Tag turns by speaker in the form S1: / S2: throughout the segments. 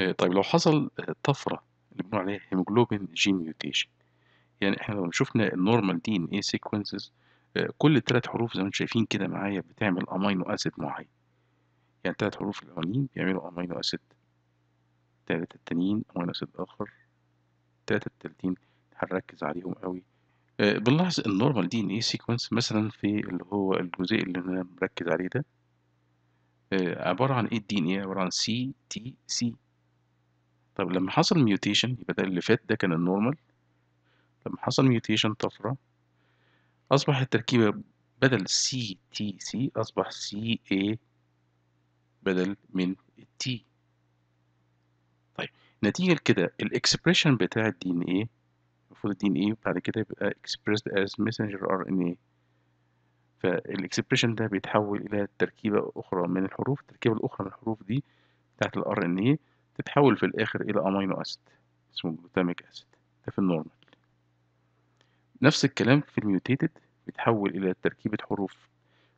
S1: إيه، طيب لو حصل آه، طفرة اللي بنقول عليها هيموجلوبين جين ميوتيشن يعني احنا لو شفنا النورمال دي ان اي سيكونسز كل ثلاث حروف زي ما انتم شايفين كده معايا بتعمل امينو اسيد معين يعني ثلاث حروف الاولانيين بيعملوا امينو اسيد ثلاثة التانيين امينو اسيد اخر ثلاثة التالتين هنركز عليهم قوي آه، بنلاحظ النورمال دي ان اي سيكونس مثلا في اللي هو الجزء اللي انا مركز عليه ده آه، عبارة عن ايه الدي ان ايه عبارة عن سي تي سي طب لما حصل ميوتيشن يبقى ده اللي فات ده كان النورمال لما حصل ميوتيشن طفرة أصبح التركيبة بدل سي تي سي أصبح سي اي بدل من تي طيب نتيجة لكده الاكسبريشن بتاع الدي ان اي المفروض الدي ان اي بعد كده يبقى expressed as messenger RNA فالاكسبريشن ده بيتحول إلى تركيبة أخرى من الحروف التركيبة الأخرى من الحروف دي بتاعت ال RNA تتحول في الآخر إلى أمينو أسيد اسمه جلوتاميك أسيد ده في النورمال نفس الكلام في الميوتيتد بيتحول إلى تركيبة حروف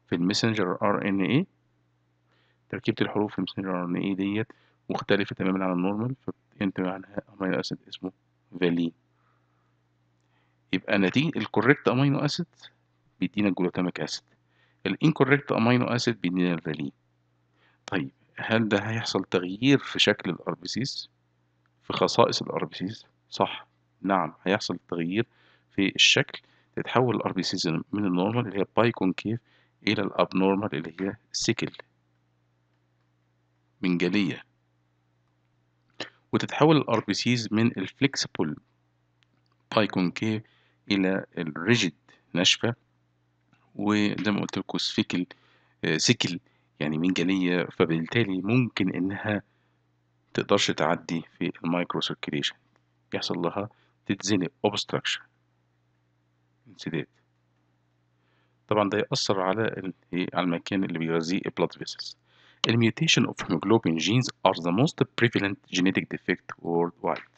S1: في المسنجر ار ان اي تركيبة الحروف في المسنجر ار ان اي ديت مختلفة تماما عن النورمال فبينتج عنها أمينو أسيد اسمه فالين يبقى نتيجة الكوريكت أمينو أسيد بيدينا الجلوتاميك أسيد الانكوريكت أمينو أسيد بيدينا الفالين طيب هل ده هيحصل تغيير في شكل الار بي سيز في خصائص الار بي سيز صح نعم هيحصل تغيير في الشكل تتحول الار بي سيز من النورمال اللي هي باي كونكيف الى الاب نورمال اللي هي سيكل من جليه وتتحول الار بي سيز من الفليكسبل باي كونكيف الى الريجيد ناشفه وزي ما قلت لكم سفيكل سيكل آه، يعني منجانية فبالتالي ممكن إنها تقدرش تعدي في المايكرو سيركيليشن يحصل لها تتزنق obstruction انسداد طبعا ده يأثر على إيه، على المكان اللي بيغذيه blood vessels الميوتيشن of hemoglobin genes are the most prevalent genetic defect worldwide